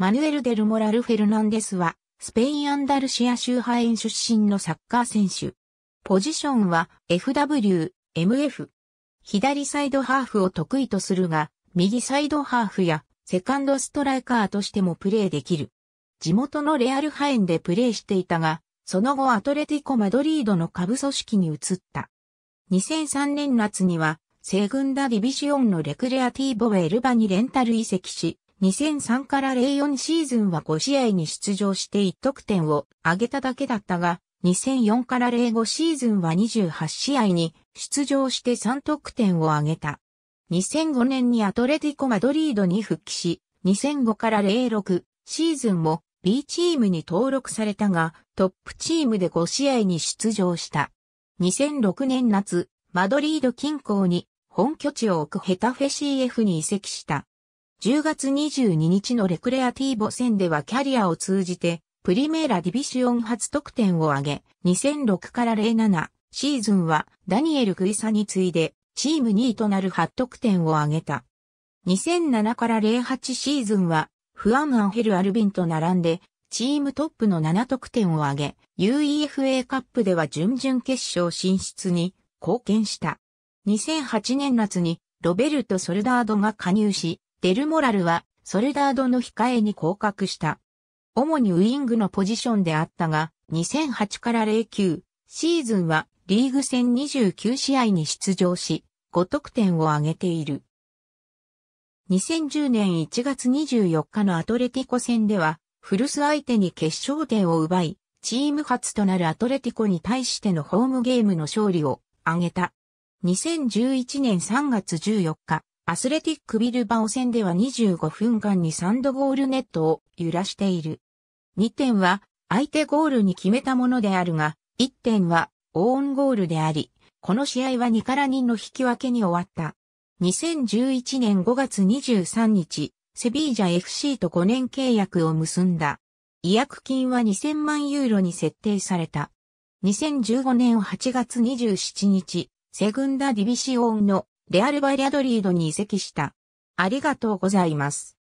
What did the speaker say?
マヌエル・デルモラル・フェルナンデスは、スペイン・アンダルシア州ハエン出身のサッカー選手。ポジションは FW、MF。左サイドハーフを得意とするが、右サイドハーフやセカンドストライカーとしてもプレーできる。地元のレアルハエンでプレーしていたが、その後アトレティコ・マドリードの下部組織に移った。2003年夏には、西軍ダディビジオンのレクレアティーボエルバにレンタル移籍し、2003から04シーズンは5試合に出場して1得点を挙げただけだったが、2004から05シーズンは28試合に出場して3得点を挙げた。2005年にアトレティコ・マドリードに復帰し、2005から06シーズンも B チームに登録されたが、トップチームで5試合に出場した。2006年夏、マドリード近郊に本拠地を置くヘタフェ CF に移籍した。10月22日のレクレアティーボ戦ではキャリアを通じて、プリメーラディビシオン初得点を挙げ、2006から07シーズンはダニエル・クイサに次いで、チーム2位となる8得点を挙げた。2007から08シーズンは、フアン・アンヘル・アルビンと並んで、チームトップの7得点を挙げ、UEFA カップでは準々決勝進出に貢献した。2008年夏にロベルト・ソルダードが加入し、デルモラルはソルダードの控えに降格した。主にウィングのポジションであったが、2008から09シーズンはリーグ戦29試合に出場し、5得点を挙げている。2010年1月24日のアトレティコ戦では、古巣相手に決勝点を奪い、チーム初となるアトレティコに対してのホームゲームの勝利を挙げた。2011年3月14日、アスレティックビルバオ戦では25分間に3度ゴールネットを揺らしている。2点は相手ゴールに決めたものであるが、1点はオーンゴールであり、この試合は2から2の引き分けに終わった。2011年5月23日、セビージャ FC と5年契約を結んだ。違約金は2000万ユーロに設定された。2015年8月27日、セグンダディビシオンのレアル・バリアドリードに移籍した。ありがとうございます。